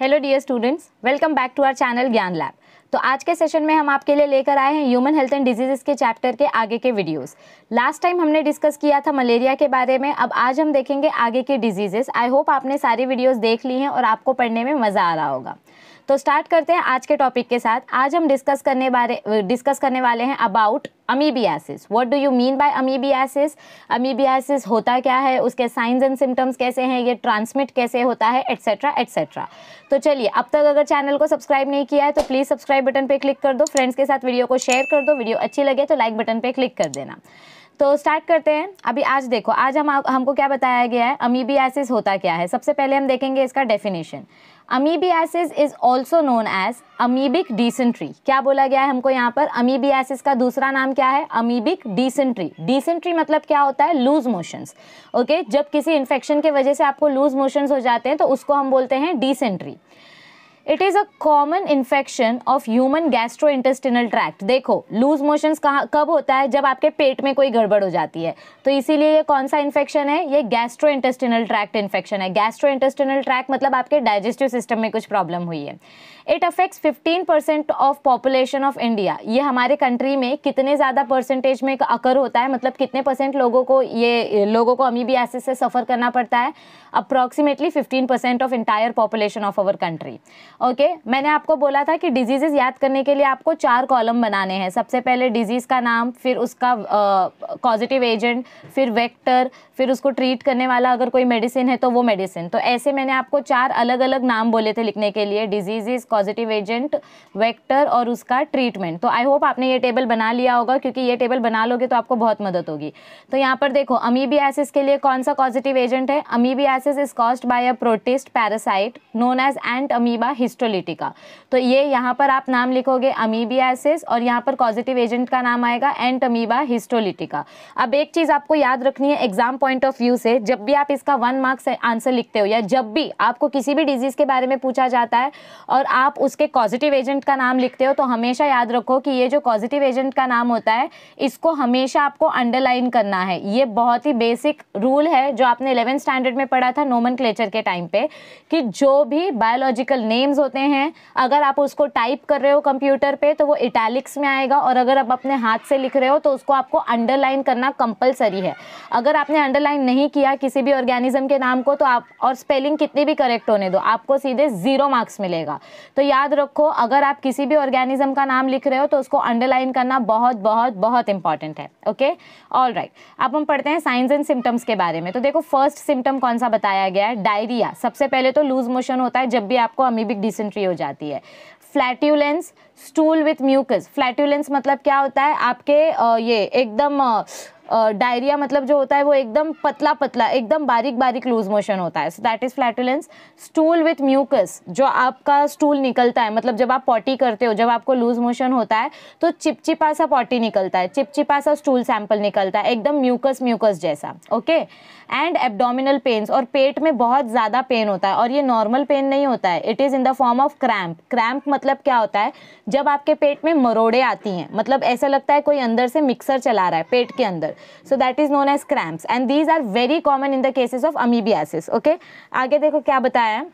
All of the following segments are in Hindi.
Hello dear students welcome back to our channel Gyan Lab तो आज के सेशन में हम आपके लिए लेकर आए हैं ह्यूमन हेल्थ एंड डिजीजेस के चैप्टर के आगे के वीडियोस लास्ट टाइम हमने डिस्कस किया था मलेरिया के बारे में अब आज हम देखेंगे आगे के डिजीजेस आई होप आपने सारी वीडियोस देख ली हैं और आपको पढ़ने में मज़ा आ रहा होगा तो स्टार्ट करते हैं आज के टॉपिक के साथ आज हम डिस्कस करने बारे डिस्कस करने वाले हैं about amoebiasis what do you mean by amoebiasis amoebiasis होता क्या है उसके साइंस एंड सिम्टम्स कैसे हैं ये ट्रांसमिट कैसे होता है एट्सेट्रा एट्सेट्रा तो चलिए अब तक अगर चैनल को सब्सक्राइब नहीं किया है तो प्लीज़ सब्सक्राइब बटन पर क्लिक कर दो फ्रेंड्स के साथ वीडियो को शेयर कर दो वीडियो अच्छी लगे तो लाइक बटन पर क्लिक कर देना तो स्टार्ट करते हैं अभी आज देखो आज हम हमको क्या बताया गया है अमीबियासिस होता क्या है सबसे पहले हम देखेंगे इसका definition amoebiasis is also known as amoebic dysentery क्या बोला गया है हमको यहाँ पर अमीबियासिस का दूसरा नाम क्या है अमीबिक डिसेंट्री डिसेंट्री मतलब क्या होता है लूज मोशंस ओके जब किसी इन्फेक्शन की वजह से आपको लूज मोशंस हो जाते हैं तो उसको हम बोलते हैं dysentery it is a common infection of human gastro intestinal tract देखो लूज मोशन कहाँ कब होता है जब आपके पेट में कोई गड़बड़ हो जाती है तो इसीलिए ये कौन सा इन्फेक्शन है ये गैस्ट्रो इंटेस्टिनल ट्रैक्ट इन्फेक्शन है गैस्ट्रो इंटेस्टिनल ट्रैक्ट मतलब आपके डाइजेस्टिव सिस्टम में कुछ प्रॉब्लम हुई है it affects 15 percent of population of India ये हमारे कंट्री में कितने ज़्यादा परसेंटेज में अकर होता है मतलब कितने परसेंट लोगों को ये लोगों को अमीबियासिस से सफ़र करना पड़ता है approximately 15 percent of entire population of our country okay मैंने आपको बोला था कि डिजीजेज याद करने के लिए आपको चार कॉलम बनाने हैं सबसे पहले डिजीज़ का नाम फिर उसका पॉजिटिव एजेंट फिर वेक्टर फिर उसको ट्रीट करने वाला अगर कोई मेडिसिन है तो वो मेडिसिन तो ऐसे मैंने आपको चार अलग अलग नाम बोले थे लिखने के लिए डिजीजेज पॉजिटिव एजेंट वेक्टर और उसका ट्रीटमेंट तो आई होप आपने ये टेबल बना लिया होगा क्योंकि ये टेबल बना लोगे तो आपको बहुत मदद होगी तो यहाँ पर देखो अमीबी एसिस के लिए कौन सा पॉजिटिव एजेंट है amoebiasis is caused by a protist parasite known as entamoeba histolytica तो ये यहाँ पर आप नाम लिखोगे अमीबी एसिस और यहाँ पर पॉजिटिव एजेंट का नाम आएगा एंट अमीबा हिस्टोलिटिका अब एक चीज़ आपको याद रखनी है एग्जाम पॉइंट ऑफ व्यू से जब भी आप इसका वन मार्क्स आंसर लिखते हो या जब भी आपको किसी भी डिजीज़ के बारे में पूछा जाता है और आप आप उसके पॉजिटिव एजेंट का नाम लिखते हो तो हमेशा याद रखो कि ये जो पॉजिटिव एजेंट का नाम होता है इसको हमेशा आपको अंडरलाइन करना है ये बहुत ही बेसिक रूल है जो आपने इलेवेंथ स्टैंडर्ड में पढ़ा था नोमन के टाइम पे कि जो भी बायोलॉजिकल नेम्स होते हैं अगर आप उसको टाइप कर रहे हो कंप्यूटर पे तो वो इटैलिक्स में आएगा और अगर आप अपने हाथ से लिख रहे हो तो उसको आपको अंडरलाइन करना कंपलसरी है अगर आपने अंडरलाइन नहीं किया किसी भी ऑर्गेनिज्म के नाम को तो आप और स्पेलिंग कितनी भी करेक्ट होने दो आपको सीधे ज़ीरो मार्क्स मिलेगा तो याद रखो अगर आप किसी भी ऑर्गेनिज्म का नाम लिख रहे हो तो उसको अंडरलाइन करना बहुत बहुत बहुत इंपॉर्टेंट है ओके ऑल राइट अब हम पढ़ते हैं साइंस एंड सिम्टम्स के बारे में तो देखो फर्स्ट सिम्टम कौन सा बताया गया है डायरिया सबसे पहले तो लूज मोशन होता है जब भी आपको अमीबिक डिसेंट्री हो जाती है flatulence stool with mucus flatulence मतलब क्या होता है आपके ये एकदम डायरिया मतलब जो होता है वो एकदम पतला पतला एकदम बारीक बारीक लूज मोशन होता है so that is flatulence stool with mucus जो आपका स्टूल निकलता है मतलब जब आप पॉटी करते हो जब आपको लूज मोशन होता है तो चिपचिपा सा पॉटी निकलता है चिपचिपा सा स्टूल सैम्पल निकलता है एकदम म्यूकस म्यूकस जैसा ओके एंड एबडोमिनल पेन्स और पेट में बहुत ज़्यादा पेन होता है और ये नॉर्मल पेन नहीं होता है it is in the form of cramp cramp मतलब क्या होता है जब आपके पेट में मरोड़े आती हैं मतलब ऐसा लगता है कोई अंदर से मिक्सर चला रहा है पेट के अंदर so that is known as cramp and these are very common in the cases of amoebiasis okay आगे देखो क्या बताया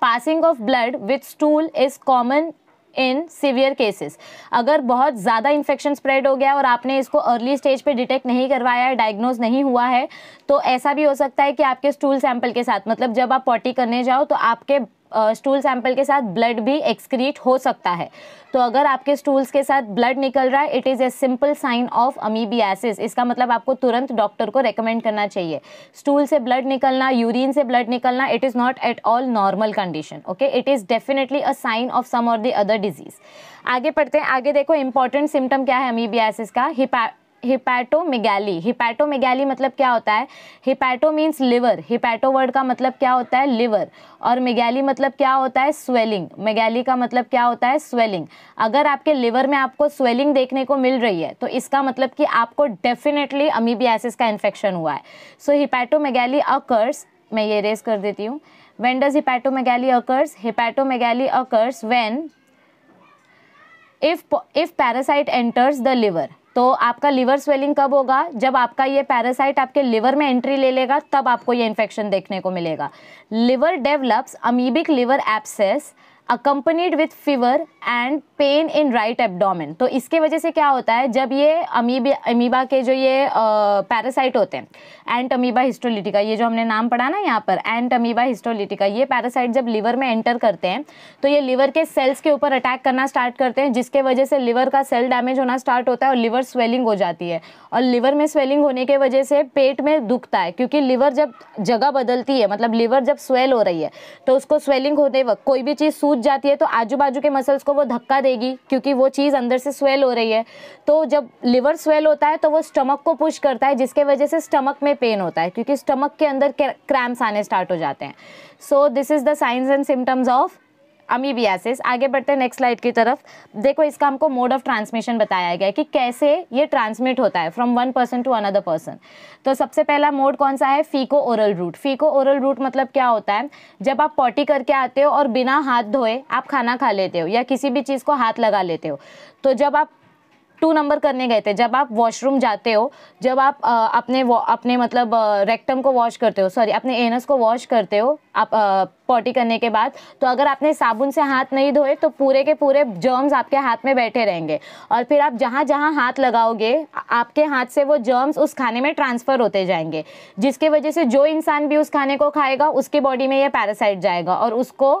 passing of blood with stool is common in severe cases अगर बहुत ज़्यादा इन्फेक्शन स्प्रेड हो गया और आपने इसको अर्ली स्टेज पे डिटेक्ट नहीं करवाया है डायग्नोज नहीं हुआ है तो ऐसा भी हो सकता है कि आपके स्टूल सैंपल के साथ मतलब जब आप पॉटी करने जाओ तो आपके स्टूल सैंपल के साथ ब्लड भी एक्सक्रीट हो सकता है तो अगर आपके स्टूल्स के साथ ब्लड निकल रहा है it is a simple sign of amoebiasis इसका मतलब आपको तुरंत डॉक्टर को रेकमेंड करना चाहिए स्टूल से ब्लड निकलना यूरिन से ब्लड निकलना it is not at all normal condition okay it is definitely a sign of some or the other disease आगे पढ़ते हैं आगे देखो इंपॉर्टेंट सिम्टम क्या है अमीबियासिस का हिपा हिपैटोमेगैली हिपैटोमेगैली मतलब क्या होता है hepato means liver hepato word का मतलब क्या होता है लिवर और मेगैली मतलब क्या होता है स्वेलिंग मेगैली का मतलब क्या होता है स्वेलिंग अगर आपके लिवर में आपको स्वेलिंग देखने को मिल रही है तो इसका मतलब कि आपको डेफिनेटली अमीबियासिस का इन्फेक्शन हुआ है सो हिपैटोमेगैली अकर्स मैं ये रेस कर देती हूँ when does hepatomegaly occurs hepatomegaly occurs when if if parasite enters the liver तो आपका लिवर स्वेलिंग कब होगा जब आपका ये पैरासाइट आपके लिवर में एंट्री ले लेगा तब आपको ये इन्फेक्शन देखने को मिलेगा liver develops amoebic liver abscess accompanied with fever and pain in right abdomen तो इसके वजह से क्या होता है जब ये अमीबा अमीबा के जो ये पैरासाइट होते हैं एंट अमीबा हिस्टोलिटिका ये जो हमने नाम पढ़ा ना यहाँ पर एंट अमीबा हिस्टोलिटिका ये पैरासाइट जब लीवर में एंटर करते हैं तो ये लीवर के सेल्स के ऊपर अटैक करना स्टार्ट करते हैं जिसके वजह से लिवर का सेल डैमेज होना स्टार्ट होता है और लीवर स्वेलिंग हो जाती है और लीवर में स्वेलिंग होने के वजह से पेट में दुखता है क्योंकि लिवर जब जगह बदलती है मतलब लिवर जब स्वेल हो रही है तो उसको स्वेलिंग होते वक्त कोई भी चीज़ सूज कूद जाती है तो आजू बाजू के मसल्स को वो धक्का देगी क्योंकि वो चीज़ अंदर से स्वेल हो रही है तो जब लिवर स्वेल होता है तो वो स्टमक को पुश करता है जिसके वजह से स्टमक में पेन होता है क्योंकि स्टमक के अंदर क्रैम्स आने स्टार्ट हो जाते हैं so this is the signs and symptoms of amoebiasis आगे बढ़ते हैं नेक्स्ट स्लाइड की तरफ देखो इसका हमको मोड ऑफ ट्रांसमिशन बताया गया कि कैसे ये ट्रांसमिट होता है from one person to another person तो सबसे पहला मोड कौन सा है faeco oral route faeco oral route मतलब क्या होता है जब आप पॉटी करके आते हो और बिना हाथ धोए आप खाना खा लेते हो या किसी भी चीज़ को हाथ लगा लेते हो तो जब आप टू नंबर करने गए थे जब आप वॉशरूम जाते हो जब आप आ, अपने अपने मतलब रेक्टम को वॉश करते हो सॉरी अपने एनस को वॉश करते हो आप पॉटी करने के बाद तो अगर आपने साबुन से हाथ नहीं धोए तो पूरे के पूरे जर्म्स आपके हाथ में बैठे रहेंगे और फिर आप जहाँ जहाँ हाथ लगाओगे आपके हाथ से वो जर्म्स उस खाने में ट्रांसफ़र होते जाएंगे जिसके वजह से जो इंसान भी उस खाने को खाएगा उसके बॉडी में ये पैरासाइट जाएगा और उसको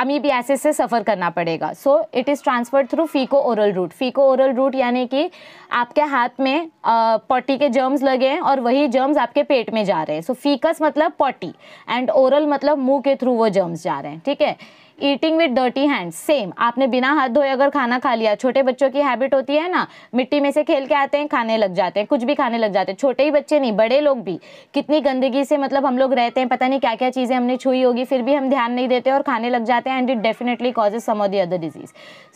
अमीबियासिस से सफ़र करना पड़ेगा so it is transferred through faeco oral route faeco oral route यानी कि आपके हाथ में पॉटी के जर्म्स लगे हैं और वही जर्म्स आपके पेट में जा रहे हैं सो फीकस मतलब पॉटी एंड ओरल मतलब मुंह के थ्रू वो जर्म्स जा रहे हैं ठीक है eating with dirty hand same आपने बिना हाथ धोए अगर खाना खा लिया छोटे बच्चों की हैबिट होती है ना मिट्टी में से खेल के आते हैं खाने लग जाते हैं कुछ भी खाने लग जाते हैं छोटे ही बच्चे नहीं बड़े लोग भी कितनी गंदगी से मतलब हम लोग रहते हैं पता नहीं क्या क्या चीज़ें हमने छुई होगी फिर भी हम ध्यान नहीं देते और खाने लग जाते हैं and it definitely causes some of the other disease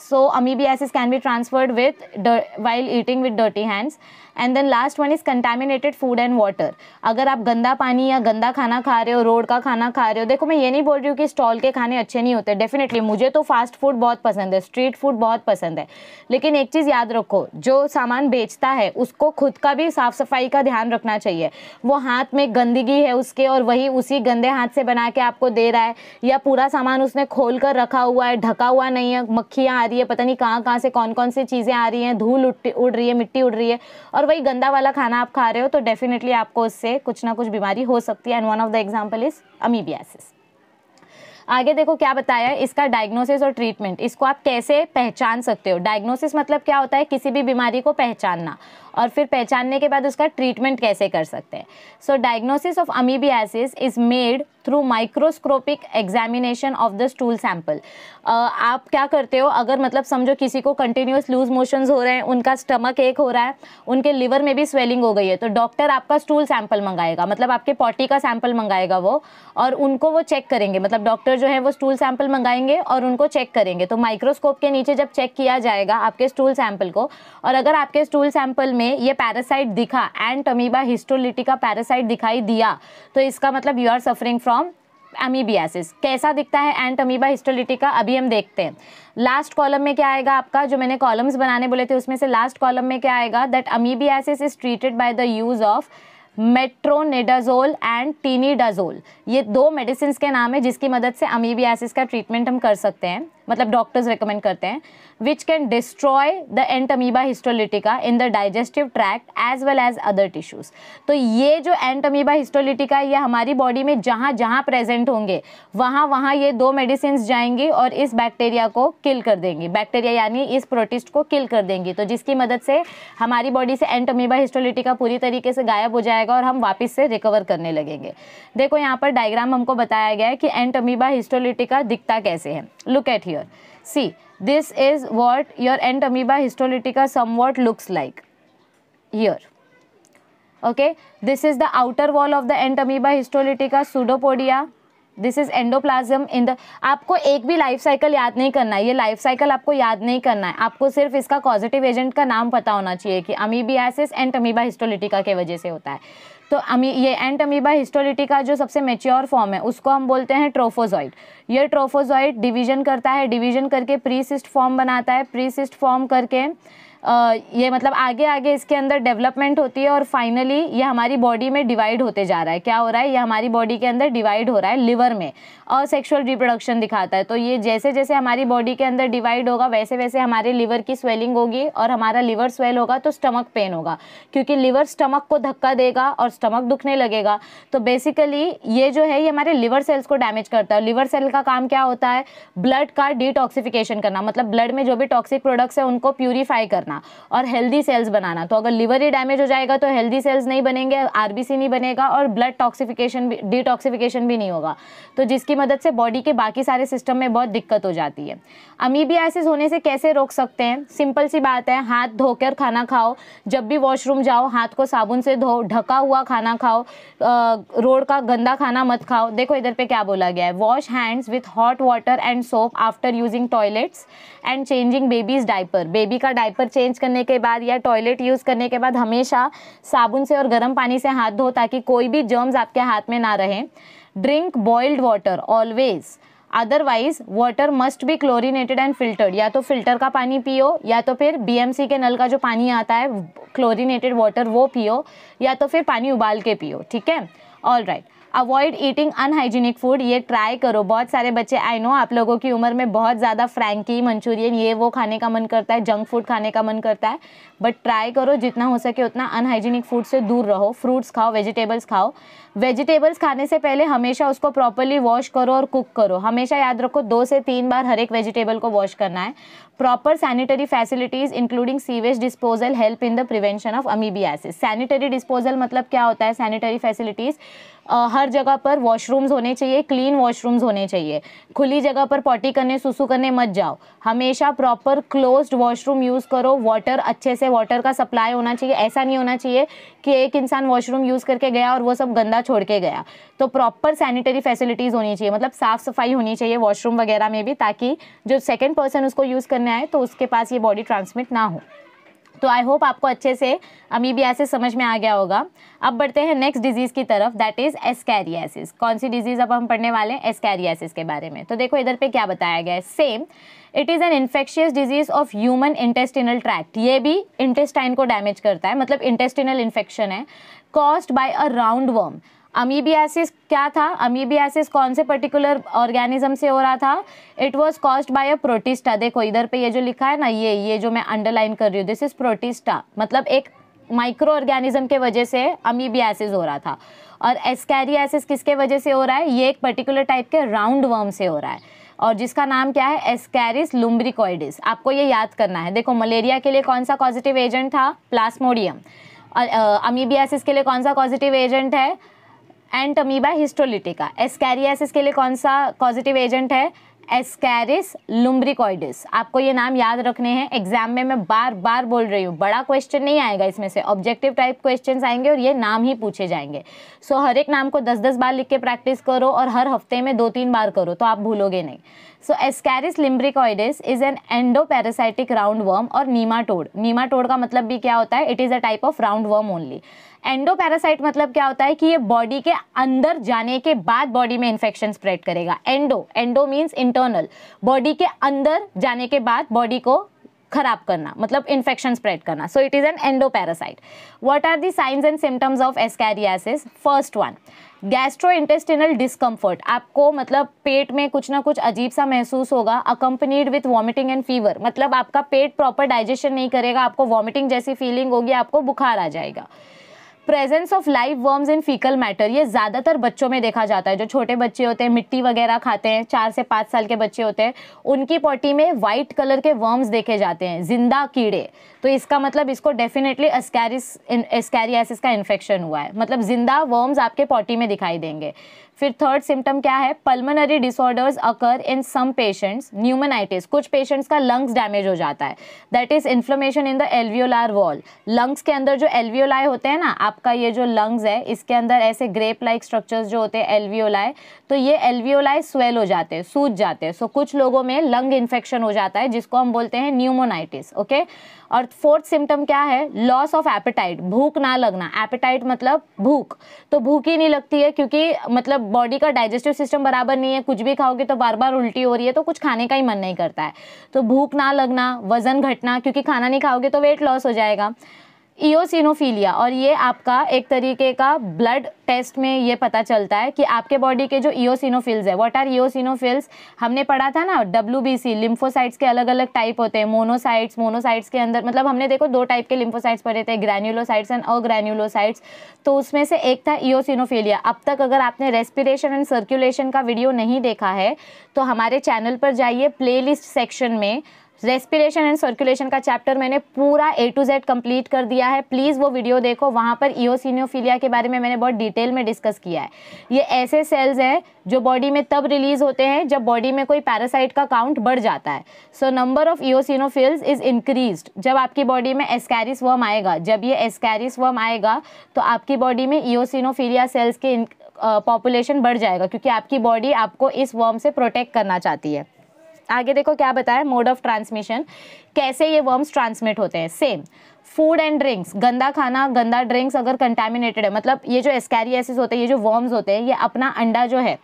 so amoebiasis can be transferred with while eating with dirty hands and then last one is contaminated food and water अगर आप गंदा पानी या गंदा खाना खा रहे हो रोड का खाना खा रहे हो देखो मैं ये नहीं बोल रही हूँ कि स्टॉल के खाने अच्छे नहीं होते डेफिनेटली मुझे तो फास्ट फूड बहुत पसंद है स्ट्रीट फूड बहुत पसंद है लेकिन एक चीज़ याद रखो जो सामान बेचता है उसको खुद का भी साफ़ सफाई का ध्यान रखना चाहिए वो हाथ में गंदगी है उसके और वही उसी गंदे हाथ से बना के आपको दे रहा है या पूरा सामान उसने खोल कर रखा हुआ है ढका हुआ नहीं है मक्खियाँ आ रही है पता नहीं कहाँ कहाँ से कौन कौन सी चीज़ें आ रही हैं धूल उड़ रही है मिट्टी उड़ रही है और वही गंदा वाला खाना आप खा रहे हो तो डेफिनेटली आपको उससे कुछ ना कुछ बीमारी हो सकती है and one of the example is amoebiasis आगे देखो क्या बताया इसका डायग्नोसिस और ट्रीटमेंट इसको आप कैसे पहचान सकते हो डायग्नोसिस मतलब क्या होता है किसी भी बीमारी को पहचानना और फिर पहचानने के बाद उसका ट्रीटमेंट कैसे कर सकते हैं so diagnosis of amoebiasis is made through microscopic examination of the stool sample आप क्या करते हो अगर मतलब समझो किसी को कंटिन्यूस लूज मोशन हो रहे हैं उनका स्टमक एक हो रहा है उनके लिवर में भी स्वेलिंग हो गई है तो डॉक्टर आपका स्टूल सैम्पल मंगाएगा मतलब आपके पॉटी का सैम्पल मंगाएगा वो और उनको वो चेक करेंगे मतलब डॉक्टर जो है वो स्टूल सैम्पल मंगाएंगे और उनको चेक करेंगे तो माइक्रोस्कोप के नीचे जब चेक किया जाएगा आपके स्टूल सैम्पल को और अगर आपके स्टूल सैम्पल में ये पैरासाइट दिखा एंड अमीबा हिस्टोलिटिका पैरासाइट दिखाई दिया तो इसका मतलब you are suffering from amoebiasis कैसा दिखता है एंट अमीबा हिस्टोलिटिका अभी हम देखते हैं लास्ट कॉलम में क्या आएगा आपका जो मैंने कॉलम्स बनाने बोले थे उसमें से लास्ट कॉलम में क्या आएगा that amoebiasis is treated by the use of metronidazole and tinidazole ये दो मेडिसिन के नाम है जिसकी मदद से अमीबियासिस का ट्रीटमेंट हम कर सकते हैं मतलब डॉक्टर्स रिकमेंड करते हैं which can destroy the entamoeba histolytica in the digestive tract as well as other tissues तो ये जो एंटमीबा हिस्टोलिटिका ये हमारी बॉडी में जहाँ जहाँ प्रेजेंट होंगे वहाँ वहाँ ये दो मेडिसिन जाएंगी और इस बैक्टीरिया को किल कर देंगी बैक्टीरिया यानी इस प्रोटिस्ट को किल कर देंगी तो जिसकी मदद से हमारी बॉडी से एंटमीबा हिस्टोलिटिका पूरी तरीके से गायब हो जाएगा और हम वापस से रिकवर करने लगेंगे देखो यहाँ पर डायग्राम हमको बताया गया है कि एंटमीबा हिस्टोलिटिका दिखता कैसे है look at here here. See, this is what your end amoeba histolytica somewhat looks like here. Okay, this is the outer wall of the end amoeba histolytica pseudopodia. This is endoplasm in the आपको एक भी लाइफ साइकिल याद नहीं करना है ये लाइफ साइकिल आपको याद नहीं करना है आपको सिर्फ इसका पॉजिटिव एजेंट का नाम पता होना चाहिए कि अमीबियासिस एंड अमीबा हिस्टोलिटिका के वजह से होता है तो अमी ये एंट अमीबा हिस्टोलिटी का जो सबसे मेच्योर फॉर्म है उसको हम बोलते हैं ट्रोफोजॉइड ये ट्रोफोजॉइड डिवीजन करता है डिवीजन करके प्रीसिस्ट फॉर्म बनाता है प्रीसिस्ट फॉर्म करके ये मतलब आगे आगे इसके अंदर डेवलपमेंट होती है और फाइनली ये हमारी बॉडी में डिवाइड होते जा रहा है क्या हो रहा है ये हमारी बॉडी के अंदर डिवाइड हो रहा है लिवर में और सेक्शुअल रिप्रोडक्शन दिखाता है तो ये जैसे जैसे हमारी बॉडी के अंदर डिवाइड होगा वैसे वैसे हमारे लिवर की स्वेलिंग होगी और हमारा लिवर स्वेल होगा तो स्टमक पेन होगा क्योंकि लिवर स्टमक को धक्का देगा और स्टमक दुखने लगेगा तो बेसिकली ये जो है ये हमारे लिवर सेल्स को डैमेज करता है लिवर सेल का काम क्या होता है ब्लड का डिटॉक्सिफिकेशन करना मतलब ब्लड में जो भी टॉक्सिक प्रोडक्ट्स हैं उनको प्यूरीफाई करना करना और हेल्दी सेल्स बनाना तो अगर लिवर ही डैमेज हो जाएगा तो हेल्दी सेल्स नहीं बनेंगे आरबीसी नहीं बनेगा और ब्लड टॉक्सिफिकेशन भी डिटॉक्सिफिकेशन भी नहीं होगा तो जिसकी मदद से बॉडी के बाकी सारे सिस्टम में बहुत दिक्कत हो जाती है अमीबियासिस होने से कैसे रोक सकते हैं सिंपल सी बात है हाथ धोकर खाना खाओ जब भी वॉशरूम जाओ हाथ को साबुन से धो ढका हुआ खाना खाओ रोड का गंदा खाना मत खाओ देखो इधर पे क्या बोला गया है wash hands with hot water and soap after using toilets and changing babies diaper baby का डाइपर चेंज करने के बाद या टॉयलेट यूज़ करने के बाद हमेशा साबुन से और गर्म पानी से हाथ धो ताकि कोई भी जर्म्स आपके हाथ में ना रहे drink boiled water always otherwise water must be chlorinated and filtered या तो फिल्टर का पानी पियो या तो फिर बीएमसी के नल का जो पानी आता है क्लोरीनेटेड वाटर वो पियो या तो फिर पानी उबाल के पियो ठीक है all right avoid eating unhygienic food ये ट्राई करो बहुत सारे बच्चे आई नो आप लोगों की उम्र में बहुत ज़्यादा फ्रैंकी मंचूरियन ये वो खाने का मन करता है जंक फूड खाने का मन करता है बट ट्राई करो जितना हो सके उतना अनहाइजीनिक फूड से दूर रहो फ्रूट्स खाओ वेजिटेबल्स खाओ वेजिटेबल्स खाने से पहले हमेशा उसको प्रॉपरली वॉश करो और कुक करो हमेशा याद रखो दो से तीन बार हर एक वेजिटेबल को वॉश करना है proper sanitary facilities including sewage disposal help in the prevention of amoebiasis sanitary disposal मतलब क्या होता है sanitary facilities हर जगह पर वॉशरूम्स होने चाहिए क्लीन वॉशरूम्स होने चाहिए खुली जगह पर पॉटी करने सुसु करने मत जाओ हमेशा प्रॉपर क्लोज्ड वॉशरूम यूज़ करो वाटर अच्छे से वाटर का सप्लाई होना चाहिए ऐसा नहीं होना चाहिए कि एक इंसान वॉशरूम यूज़ करके गया और वो सब गंदा छोड़ के गया तो प्रॉपर सैनिटरी फैसिलिटीज़ होनी चाहिए मतलब साफ़ सफाई होनी चाहिए वॉशरूम वगैरह में भी ताकि जो सेकेंड पर्सन उसको यूज़ करने आए तो उसके पास ये बॉडी ट्रांसमिट ना हो तो आई होप आपको अच्छे से अमीबियासिस समझ में आ गया होगा अब बढ़ते हैं नेक्स्ट डिजीज़ की तरफ दैट इज़ एस्कैरियासिस कौन सी डिजीज़ अब हम पढ़ने वाले हैं एस्कैरियासिस के बारे में तो देखो इधर पे क्या बताया गया है same it is an infectious disease of human intestinal tract ये भी इंटेस्टाइन को डैमेज करता है मतलब इंटेस्टिनल इन्फेक्शन है caused by a round worm amoebiasis क्या था अमीबियासिस कौन से पर्टिकुलर ऑर्गेनिज्म से हो रहा था it was caused by a protista देखो इधर पे ये जो लिखा है ना ये ये जो मैं अंडरलाइन कर रही हूँ दिस इज प्रोटिस्टा मतलब एक माइक्रो ऑर्गेनिज्म के वजह से अमीबियासिस हो रहा था और एस्कैरियासिस किसके वजह से हो रहा है ये एक पर्टिकुलर टाइप के राउंड वर्म से हो रहा है और जिसका नाम क्या है एस्कैरिस लुम्ब्रिकॉइडिस आपको ये याद करना है देखो मलेरिया के लिए कौन सा पॉजिटिव एजेंट था प्लास्मोडियम और अमीबियासिस के लिए कौन सा पॉजिटिव एजेंट है एंड टमीबा हिस्टोलिटिका एस्कैरियासिस के लिए कौन सा पॉजिटिव एजेंट है एस्कैरिस लुम्ब्रिकॉइडिस आपको ये नाम याद रखने हैं एग्जाम में मैं बार बार बोल रही हूँ बड़ा क्वेश्चन नहीं आएगा इसमें से ऑब्जेक्टिव टाइप क्वेश्चन आएंगे और ये नाम ही पूछे जाएंगे सो so, हर एक नाम को दस दस बार लिख के प्रैक्टिस करो और हर हफ्ते में दो तीन बार करो तो आप भूलोगे नहीं सो ascaris lumbricoides is an endoparasitic round worm or nematode nematode का मतलब भी क्या होता है it is a type of round worm only endoparasite मतलब क्या होता है कि ये बॉडी के अंदर जाने के बाद बॉडी में इन्फेक्शन स्प्रेड करेगा endo endo means internal body के अंदर जाने के बाद बॉडी को खराब करना मतलब इन्फेक्शन स्प्रेड करना so it is an endoparasite what are the signs and symptoms of ascariasis first one gastro intestinal discomfort आपको मतलब पेट में कुछ ना कुछ अजीब सा महसूस होगा accompanied with vomiting and fever मतलब आपका पेट प्रॉपर डाइजेशन नहीं करेगा आपको वॉमिटिंग जैसी फीलिंग होगी आपको बुखार आ जाएगा presence of live worms in faecal matter ये ज़्यादातर बच्चों में देखा जाता है जो छोटे बच्चे होते हैं मिट्टी वगैरह खाते हैं चार से पाँच साल के बच्चे होते हैं उनकी पॉटी में वाइट कलर के वर्म्स देखे जाते हैं जिंदा कीड़े तो इसका मतलब इसको डेफिनेटली एस्कैरिस एस्कैरियासिस का इन्फेक्शन हुआ है मतलब जिंदा वर्म्स आपके पॉटी में दिखाई देंगे फिर थर्ड सिम्टम क्या है pulmonary disorders occur in some patients pneumonitis कुछ पेशेंट्स का लंग्स डैमेज हो जाता है that is inflammation in the alveolar wall lungs के अंदर जो एल्वियोलाई होते हैं ना आप आपका ये जो लंग्स है इसके अंदर ऐसे ग्रेप लाइक स्ट्रक्चर्स जो होते हैं एलवीओलाई तो ये एलवियोलाय स्वेल हो जाते हैं सूज जाते हैं सो so, कुछ लोगों में लंग इन्फेक्शन हो जाता है जिसको हम बोलते हैं न्यूमोनाइटिस ओके और फोर्थ सिम्टम क्या है लॉस ऑफ एपेटाइट भूख ना लगना एपेटाइट मतलब भूख तो भूख ही नहीं लगती है क्योंकि मतलब बॉडी का डाइजेस्टिव सिस्टम बराबर नहीं है कुछ भी खाओगे तो बार बार उल्टी हो रही है तो कुछ खाने का ही मन नहीं करता है तो भूख ना लगना वजन घटना क्योंकि खाना नहीं खाओगे तो वेट लॉस हो जाएगा ईओसिनोफीलिया और ये आपका एक तरीके का ब्लड टेस्ट में ये पता चलता है कि आपके बॉडी के जो ईओसिनोफिल्स है व्हाट आर ईओसिनोफिल्स हमने पढ़ा था ना डब्ल्यू बी सी के अलग अलग टाइप होते हैं मोनोसाइट्स मोनोसाइट्स के अंदर मतलब हमने देखो दो टाइप के लिम्फोसाइट्स पढ़े थे ग्रैन्यूलोसाइट्स एंड अग्रैन्यूलोसाइट्स तो उसमें से एक था ईओसिनोफीलिया अब तक अगर आपने रेस्पिरेशन एंड सर्कुलेशन का वीडियो नहीं देखा है तो हमारे चैनल पर जाइए प्ले सेक्शन में रेस्पिरेशन एंड सर्कुलेशन का चैप्टर मैंने पूरा ए टू जेड कंप्लीट कर दिया है प्लीज़ वो वीडियो देखो वहाँ पर ईओसिनियोफीलिया के बारे में मैंने बहुत डिटेल में डिस्कस किया है ये ऐसे सेल्स हैं जो बॉडी में तब रिलीज़ होते हैं जब बॉडी में कोई पैरासाइट का काउंट बढ़ जाता है so number of eosinophils is increase जब आपकी बॉडी में एस्कैरिस वर्म आएगा जब ये एस्कैरिस वर्म आएगा तो आपकी बॉडी में ईओसिनोफिलिया सेल्स के पॉपुलेशन बढ़ जाएगा क्योंकि आपकी बॉडी आपको इस वर्म से प्रोटेक्ट करना चाहती है आगे देखो क्या बताया मोड ऑफ ट्रांसमिशन कैसे ये वर्म्स ट्रांसमिट होते हैं सेम फूड एंड ड्रिंक्स गंदा खाना गंदा ड्रिंक्स अगर कंटेमिनेटेड है मतलब ये जो एस्कैरियासिस होते हैं ये जो वर्म्स होते हैं ये अपना अंडा जो है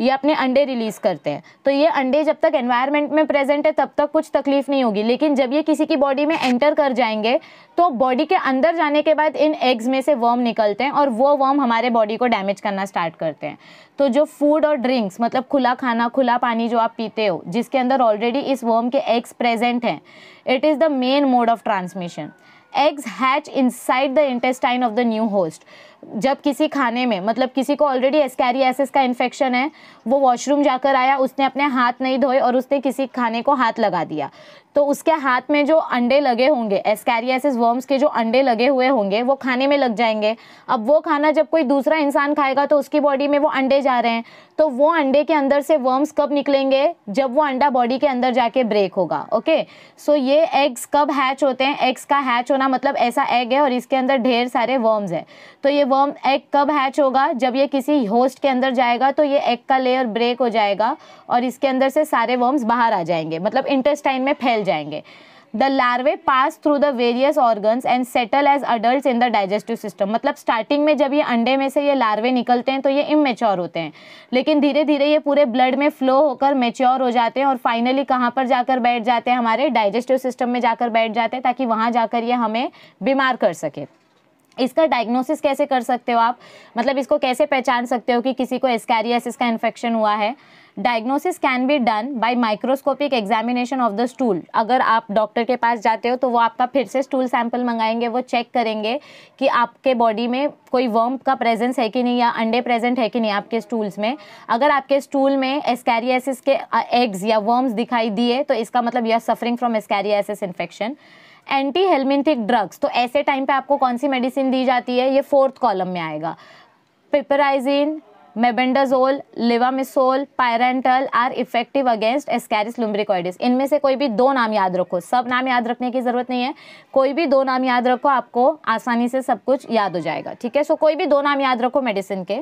ये अपने अंडे रिलीज़ करते हैं तो ये अंडे जब तक एनवायरनमेंट में प्रेजेंट है तब तक कुछ तकलीफ़ नहीं होगी लेकिन जब ये किसी की बॉडी में एंटर कर जाएंगे तो बॉडी के अंदर जाने के बाद इन एग्स में से वर्म निकलते हैं और वो वर्म हमारे बॉडी को डैमेज करना स्टार्ट करते हैं तो जो फूड और ड्रिंक्स मतलब खुला खाना खुला पानी जो आप पीते हो जिसके अंदर ऑलरेडी इस वर्म के एग्स प्रेजेंट हैं it is the main mode of transmission eggs hatch inside the intestine of the new host जब किसी खाने में मतलब किसी को ऑलरेडी एस्कैरियासिस का इन्फेक्शन है वो वॉशरूम जाकर आया उसने अपने हाथ नहीं धोए और उसने किसी खाने को हाथ लगा दिया तो उसके हाथ में जो अंडे लगे होंगे एस्कैरियासिस वर्म्स के जो अंडे लगे हुए होंगे वो खाने में लग जाएंगे अब वो खाना जब कोई दूसरा इंसान खाएगा तो उसकी बॉडी में वो अंडे जा रहे हैं तो वो अंडे के अंदर से वर्म्स कब निकलेंगे जब वो अंडा बॉडी के अंदर जाके ब्रेक होगा ओके सो ये एग्स कब हैच होते हैं एग्स का हैच होना मतलब ऐसा एग है और इसके अंदर ढेर सारे वर्म्स है तो ये वर्म एग कब हैच होगा जब ये किसी होस्ट के अंदर जाएगा तो ये एग का लेयर ब्रेक हो जाएगा और इसके अंदर से सारे वर्म्स बाहर आ जाएंगे मतलब इंटेस्टाइन में फैल जाएंगे the larvae pass through the various organs and settle as adult in the digestive system मतलब स्टार्टिंग में जब ये अंडे में से ये लार्वे निकलते हैं तो ये इमेच्योर होते हैं लेकिन धीरे धीरे ये पूरे ब्लड में फ्लो होकर मेच्योर हो जाते हैं और फाइनली कहाँ पर जाकर बैठ जाते हैं हमारे डाइजेस्टिव सिस्टम में जाकर बैठ जाते हैं ताकि वहाँ जाकर ये हमें बीमार कर सके इसका डायग्नोसिस कैसे कर सकते हो आप मतलब इसको कैसे पहचान सकते हो कि किसी को एस्कैरियस इसका इन्फेक्शन हुआ है diagnosis can be done by microscopic examination of the stool अगर आप डॉक्टर के पास जाते हो तो वो आपका फिर से स्टूल सैंपल मंगाएंगे वो चेक करेंगे कि आपके बॉडी में कोई वर्म का प्रेजेंस है कि नहीं या अंडे प्रेजेंट है कि नहीं आपके स्टूल्स में अगर आपके स्टूल में एस्कैरियासिस के एग्स या वर्म्स दिखाई दिए तो इसका मतलब you are suffering from ascariasis infection anti helminthic drugs तो ऐसे टाइम पे आपको कौन सी मेडिसिन दी जाती है ये फोर्थ कॉलम में आएगा piperazine mebendazole levamisole pyrantel are effective against ascaris lumbricoides इनमें से कोई भी दो नाम याद रखो सब नाम याद रखने की ज़रूरत नहीं है कोई भी दो नाम याद रखो आपको आसानी से सब कुछ याद हो जाएगा ठीक है सो कोई भी दो नाम याद रखो मेडिसिन के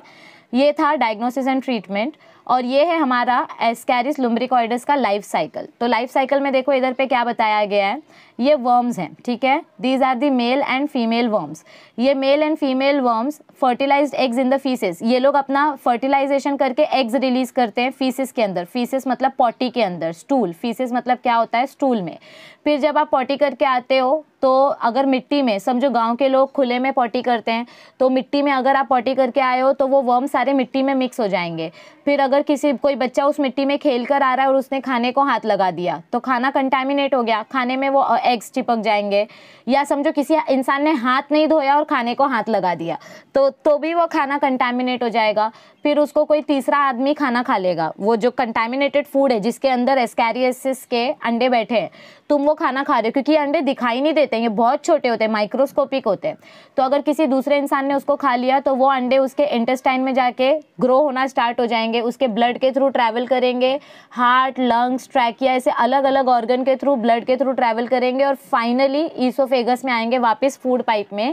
ये था डायग्नोसिस एंड ट्रीटमेंट और ये है हमारा एस्कैरिस लुम्ब्रिकॉइडस का लाइफ साइकिल तो लाइफ साइकिल में देखो इधर पे क्या बताया गया है ये वर्म्स हैं ठीक है these are the male and female worms ये male and female worms fertilize eggs in the feces ये लोग अपना फर्टिलाइजेशन करके एग्स रिलीज करते हैं फीसेस के अंदर फीसेस मतलब पॉटी के अंदर स्टूल फीसेस मतलब क्या होता है स्टूल में फिर जब आप पॉटी करके आते हो तो अगर मिट्टी में समझो गांव के लोग खुले में पॉटी करते हैं तो मिट्टी में अगर आप पॉटी करके आए हो तो वो वर्म सारे मिट्टी में मिक्स हो जाएंगे फिर अगर अगर किसी कोई बच्चा उस मिट्टी में खेल कर आ रहा है और उसने खाने को हाथ लगा दिया तो खाना कंटेमिनेट हो गया खाने में वो एग्स चिपक जाएंगे या समझो किसी इंसान ने हाथ नहीं धोया और खाने को हाथ लगा दिया तो तो भी वो खाना कंटेमिनेट हो जाएगा फिर उसको कोई तीसरा आदमी खाना खा लेगा वो जो कंटेमिनेटेड फूड है जिसके अंदर एस्कैरियसिस के अंडे बैठे हैं तुम वो खाना खा रहे हो क्योंकि अंडे दिखाई नहीं देते ये बहुत छोटे होते हैं माइक्रोस्कोपिक होते हैं तो अगर किसी दूसरे इंसान ने उसको खा लिया तो वो अंडे उसके इंटेस्टाइन में जाके ग्रो होना स्टार्ट हो जाएंगे उसके के ब्लड के थ्रू ट्रैवल करेंगे हार्ट लंग्स ट्रैकिया ऐसे अलग अलग ऑर्गन के थ्रू ब्लड के थ्रू ट्रैवल करेंगे और फाइनली ईसोफेगस में आएंगे वापस फूड पाइप में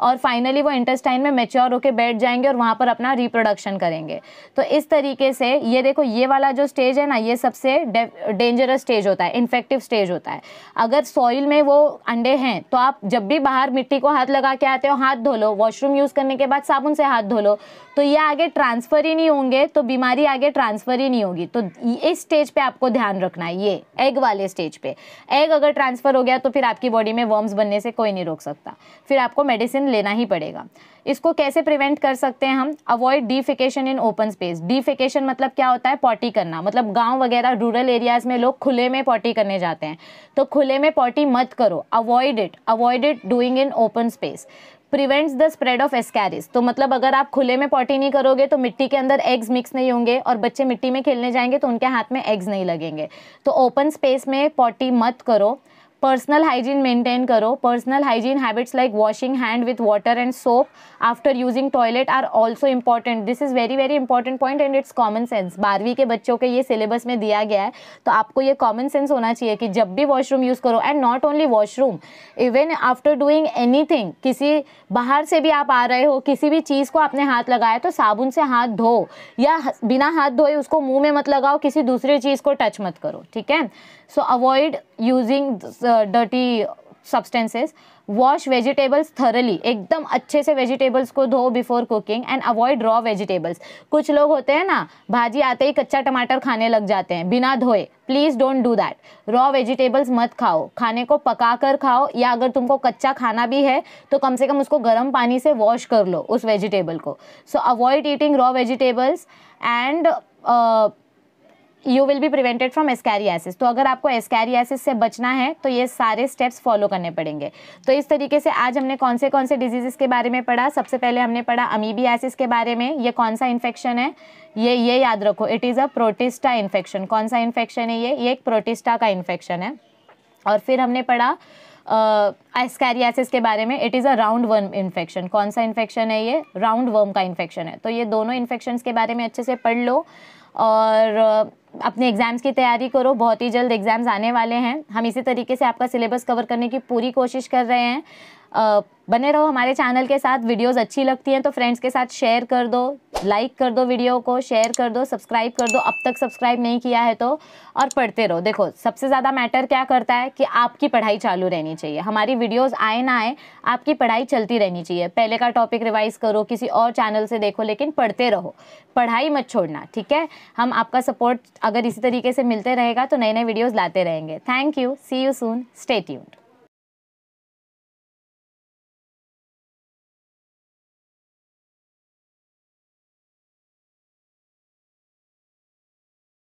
और फाइनली वो इंटेस्टाइन में मेच्योर होकर बैठ जाएंगे और वहाँ पर अपना रिप्रोडक्शन करेंगे तो इस तरीके से ये देखो ये वाला जो स्टेज है ना ये सबसे डेंजरस स्टेज होता है इन्फेक्टिव स्टेज होता है अगर सॉइल में वो अंडे हैं तो आप जब भी बाहर मिट्टी को हाथ लगा के आते हो हाथ धो लो वॉशरूम यूज़ करने के बाद साबुन से हाथ धो लो तो ये आगे ट्रांसफ़र ही नहीं होंगे तो बीमारी आगे ट्रांसफ़र ही नहीं होगी तो इस स्टेज पे आपको ध्यान रखना है ये एग वाले स्टेज पे एग अगर ट्रांसफ़र हो गया तो फिर आपकी बॉडी में वर्म्स बनने से कोई नहीं रोक सकता फिर आपको मेडिसिन एक्शन लेना ही पड़ेगा इसको कैसे प्रिवेंट कर सकते हैं हम avoid defecation in open space defecation मतलब क्या होता है पॉटी करना मतलब गांव वगैरह रूरल एरियाज़ में लोग खुले में पॉटी करने जाते हैं तो खुले में पॉटी मत करो avoid it avoid it doing in open space prevents the spread of Ascaris तो मतलब अगर आप खुले में पॉटी नहीं करोगे तो मिट्टी के अंदर एग्स मिक्स नहीं होंगे और बच्चे मिट्टी में खेलने जाएंगे तो उनके हाथ में एग्स नहीं लगेंगे तो ओपन स्पेस में पॉटी मत करो पर्सनल हाइजीन मेंटेन करो personal hygiene habits like washing hand with water and soap after using toilet are also important this is very very important point and it's common sense बारहवीं के बच्चों के ये सिलेबस में दिया गया है तो आपको ये कॉमन सेंस होना चाहिए कि जब भी वॉशरूम यूज़ करो and not only washroom even after doing any किसी बाहर से भी आप आ रहे हो किसी भी चीज़ को आपने हाथ लगाया तो साबुन से हाथ धो या बिना हाथ धोए उसको मुंह में मत लगाओ किसी दूसरे चीज़ को टच मत करो ठीक है so avoid using dirty substances wash vegetables thoroughly एकदम अच्छे से वेजिटेबल्स को धो before cooking and avoid raw vegetables कुछ लोग होते हैं ना भाजी आते ही कच्चा टमाटर खाने लग जाते हैं बिना धोए please don't do that raw vegetables मत खाओ खाने को पका कर खाओ या अगर तुमको कच्चा खाना भी है तो कम से कम उसको गर्म पानी से वॉश कर लो उस वेजिटेबल को so avoid eating raw vegetables and you will be prevented from ascariasis तो अगर आपको एस्कैरियासिस से बचना है तो ये सारे स्टेप्स फॉलो करने पड़ेंगे तो इस तरीके से आज हमने कौन से कौन से डिजीज़ के बारे में पढ़ा सबसे पहले हमने पढ़ा अमीबियासिस के बारे में ये कौन सा इन्फेक्शन है ये ये याद रखो it is a protista infection कौन सा इन्फेक्शन है ये ये एक प्रोटिस्टा का इन्फेक्शन है और फिर हमने पढ़ा एस्कैरियासिस uh, के बारे में it is a round worm infection कौन सा इन्फेक्शन है ये राउंड वर्म का इन्फेक्शन है तो ये दोनों इन्फेक्शन के बारे में अच्छे से पढ़ लो और uh, अपने एग्ज़ाम्स की तैयारी करो बहुत ही जल्द एग्ज़ाम्स आने वाले हैं हम इसी तरीके से आपका सिलेबस कवर करने की पूरी कोशिश कर रहे हैं बने रहो हमारे चैनल के साथ वीडियोस अच्छी लगती हैं तो फ्रेंड्स के साथ शेयर कर दो लाइक कर दो वीडियो को शेयर कर दो सब्सक्राइब कर दो अब तक सब्सक्राइब नहीं किया है तो और पढ़ते रहो देखो सबसे ज़्यादा मैटर क्या करता है कि आपकी पढ़ाई चालू रहनी चाहिए हमारी वीडियोस आए ना आए आपकी पढ़ाई चलती रहनी चाहिए पहले का टॉपिक रिवाइज करो किसी और चैनल से देखो लेकिन पढ़ते रहो पढ़ाई मत छोड़ना ठीक है हम आपका सपोर्ट अगर इसी तरीके से मिलते रहेगा तो नए नए वीडियोज़ लाते रहेंगे thank you see you soon stay tuned